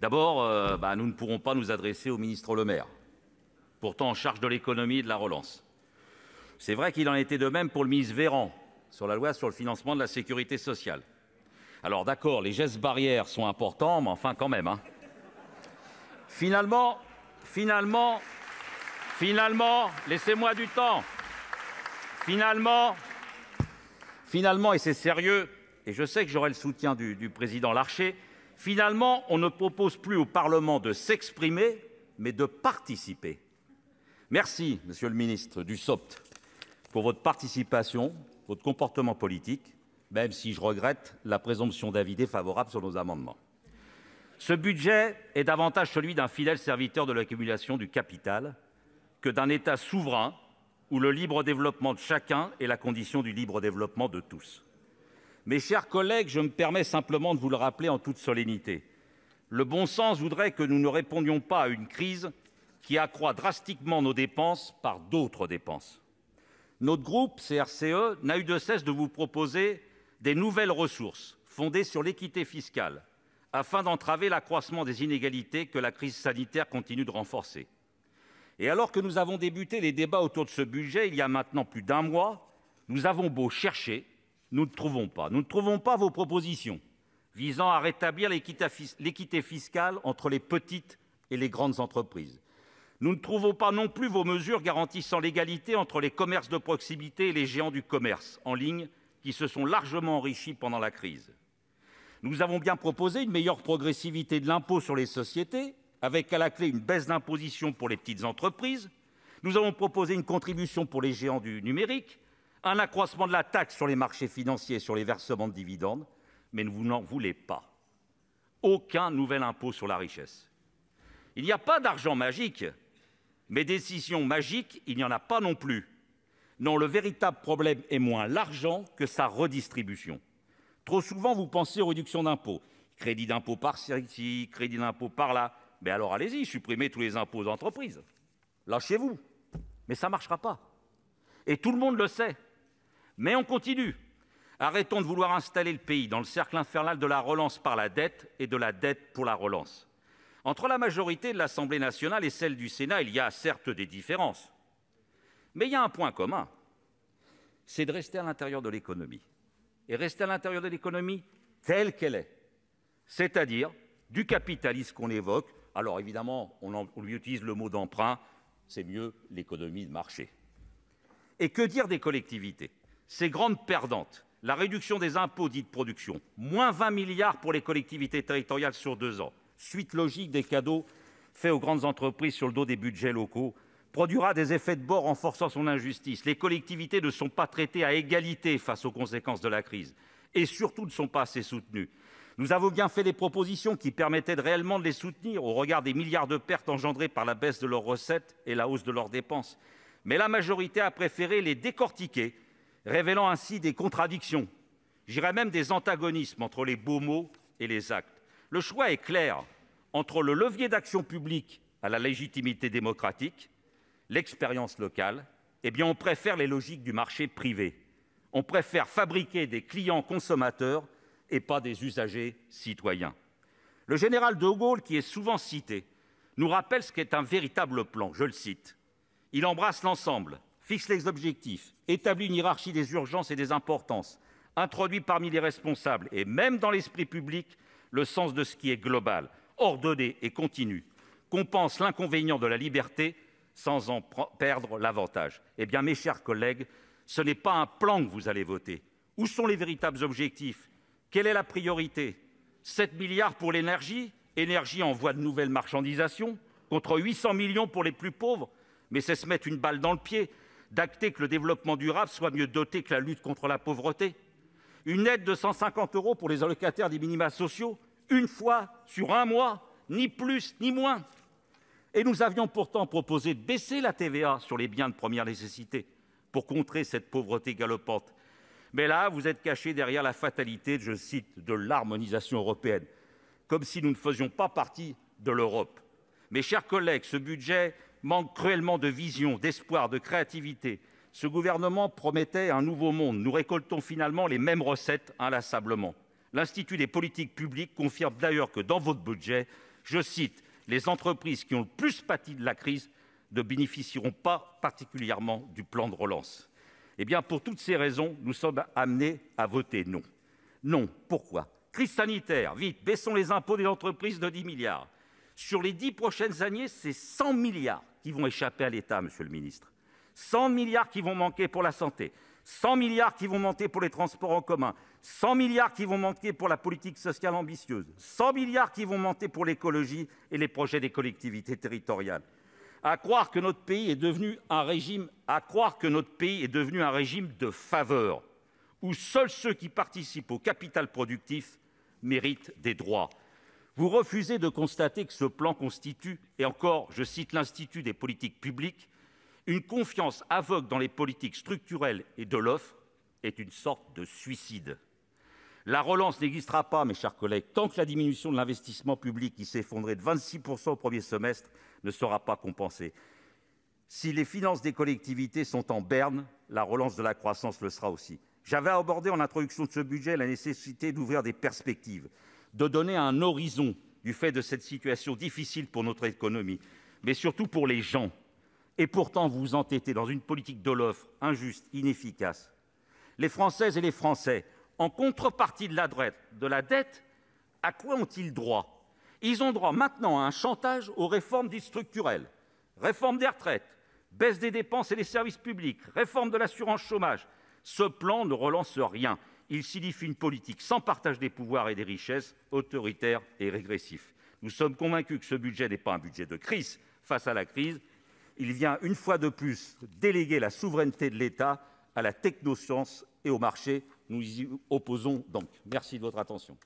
D'abord, euh, bah, nous ne pourrons pas nous adresser au ministre Le Maire, pourtant en charge de l'économie et de la relance. C'est vrai qu'il en était de même pour le ministre Véran sur la loi sur le financement de la sécurité sociale. Alors d'accord, les gestes barrières sont importants, mais enfin quand même. Hein. Finalement, finalement, finalement, laissez-moi du temps. Finalement, finalement, et c'est sérieux, et je sais que j'aurai le soutien du président Larcher, Finalement, on ne propose plus au Parlement de s'exprimer, mais de participer. Merci, Monsieur le ministre du SOPT, pour votre participation, votre comportement politique, même si je regrette la présomption d'avis défavorable sur nos amendements. Ce budget est davantage celui d'un fidèle serviteur de l'accumulation du capital que d'un État souverain où le libre développement de chacun est la condition du libre développement de tous. Mes chers collègues, je me permets simplement de vous le rappeler en toute solennité. Le bon sens voudrait que nous ne répondions pas à une crise qui accroît drastiquement nos dépenses par d'autres dépenses. Notre groupe CRCE n'a eu de cesse de vous proposer des nouvelles ressources fondées sur l'équité fiscale afin d'entraver l'accroissement des inégalités que la crise sanitaire continue de renforcer. Et alors que nous avons débuté les débats autour de ce budget il y a maintenant plus d'un mois, nous avons beau chercher, nous ne trouvons pas. Nous ne trouvons pas vos propositions visant à rétablir l'équité fiscale entre les petites et les grandes entreprises. Nous ne trouvons pas non plus vos mesures garantissant l'égalité entre les commerces de proximité et les géants du commerce en ligne qui se sont largement enrichis pendant la crise. Nous avons bien proposé une meilleure progressivité de l'impôt sur les sociétés, avec à la clé une baisse d'imposition pour les petites entreprises. Nous avons proposé une contribution pour les géants du numérique, un accroissement de la taxe sur les marchés financiers et sur les versements de dividendes, mais vous n'en voulez pas. Aucun nouvel impôt sur la richesse. Il n'y a pas d'argent magique, mais décision magique, il n'y en a pas non plus. Non, le véritable problème est moins l'argent que sa redistribution. Trop souvent, vous pensez aux réductions d'impôts. Crédit d'impôt par-ci, crédit d'impôt par-là. Mais alors allez-y, supprimez tous les impôts d'entreprise. Lâchez-vous. Mais ça ne marchera pas. Et tout le monde le sait. Mais on continue. Arrêtons de vouloir installer le pays dans le cercle infernal de la relance par la dette et de la dette pour la relance. Entre la majorité de l'Assemblée nationale et celle du Sénat, il y a certes des différences, mais il y a un point commun, c'est de rester à l'intérieur de l'économie. Et rester à l'intérieur de l'économie telle qu'elle est, c'est-à-dire du capitalisme qu'on évoque. Alors évidemment, on, on lui utilise le mot d'emprunt, c'est mieux l'économie de marché. Et que dire des collectivités ces grandes perdantes, la réduction des impôts dits de production, moins 20 milliards pour les collectivités territoriales sur deux ans, suite logique des cadeaux faits aux grandes entreprises sur le dos des budgets locaux, produira des effets de bord renforçant son injustice. Les collectivités ne sont pas traitées à égalité face aux conséquences de la crise et surtout ne sont pas assez soutenues. Nous avons bien fait des propositions qui permettaient réellement de les soutenir au regard des milliards de pertes engendrées par la baisse de leurs recettes et la hausse de leurs dépenses. Mais la majorité a préféré les décortiquer révélant ainsi des contradictions, j'irais même des antagonismes entre les beaux mots et les actes. Le choix est clair entre le levier d'action publique à la légitimité démocratique, l'expérience locale, eh bien on préfère les logiques du marché privé. On préfère fabriquer des clients consommateurs et pas des usagers citoyens. Le général de Gaulle, qui est souvent cité, nous rappelle ce qu'est un véritable plan. Je le cite. Il embrasse l'ensemble, fixe les objectifs, établit une hiérarchie des urgences et des importances, introduit parmi les responsables et même dans l'esprit public le sens de ce qui est global, ordonné et continu, compense l'inconvénient de la liberté sans en perdre l'avantage. Eh bien, mes chers collègues, ce n'est pas un plan que vous allez voter. Où sont les véritables objectifs Quelle est la priorité 7 milliards pour l'énergie, énergie en voie de nouvelle marchandisation, contre 800 millions pour les plus pauvres, mais c'est se mettre une balle dans le pied d'acter que le développement durable soit mieux doté que la lutte contre la pauvreté, une aide de 150 euros pour les allocataires des minima sociaux, une fois sur un mois, ni plus ni moins. Et nous avions pourtant proposé de baisser la TVA sur les biens de première nécessité pour contrer cette pauvreté galopante. Mais là, vous êtes cachés derrière la fatalité, je cite, de l'harmonisation européenne, comme si nous ne faisions pas partie de l'Europe. Mes chers collègues, ce budget manque cruellement de vision, d'espoir, de créativité. Ce gouvernement promettait un nouveau monde. Nous récoltons finalement les mêmes recettes inlassablement. L'Institut des politiques publiques confirme d'ailleurs que dans votre budget, je cite, les entreprises qui ont le plus pâti de la crise ne bénéficieront pas particulièrement du plan de relance. Eh bien, pour toutes ces raisons, nous sommes amenés à voter non. Non. Pourquoi Crise sanitaire, vite, baissons les impôts des entreprises de 10 milliards. Sur les dix prochaines années, c'est 100 milliards qui vont échapper à l'État, monsieur le ministre. 100 milliards qui vont manquer pour la santé, 100 milliards qui vont manquer pour les transports en commun, 100 milliards qui vont manquer pour la politique sociale ambitieuse, 100 milliards qui vont manquer pour l'écologie et les projets des collectivités territoriales. À croire que notre pays est devenu un régime, à croire que notre pays est devenu un régime de faveur, où seuls ceux qui participent au capital productif méritent des droits. Vous refusez de constater que ce plan constitue, et encore, je cite l'Institut des politiques publiques, une confiance aveugle dans les politiques structurelles et de l'offre est une sorte de suicide. La relance n'existera pas, mes chers collègues, tant que la diminution de l'investissement public qui s'effondrait de 26% au premier semestre ne sera pas compensée. Si les finances des collectivités sont en berne, la relance de la croissance le sera aussi. J'avais abordé en introduction de ce budget la nécessité d'ouvrir des perspectives de donner un horizon du fait de cette situation difficile pour notre économie, mais surtout pour les gens. Et pourtant, vous vous entêtez dans une politique de l'offre injuste, inefficace. Les Françaises et les Français, en contrepartie de la, dette, de la dette à quoi ont-ils droit Ils ont droit maintenant à un chantage aux réformes dites structurelles. Réforme des retraites, baisse des dépenses et des services publics, réforme de l'assurance chômage. Ce plan ne relance rien il signifie une politique sans partage des pouvoirs et des richesses, autoritaire et régressif. Nous sommes convaincus que ce budget n'est pas un budget de crise face à la crise. Il vient une fois de plus déléguer la souveraineté de l'État à la technoscience et au marché. Nous y opposons donc. Merci de votre attention.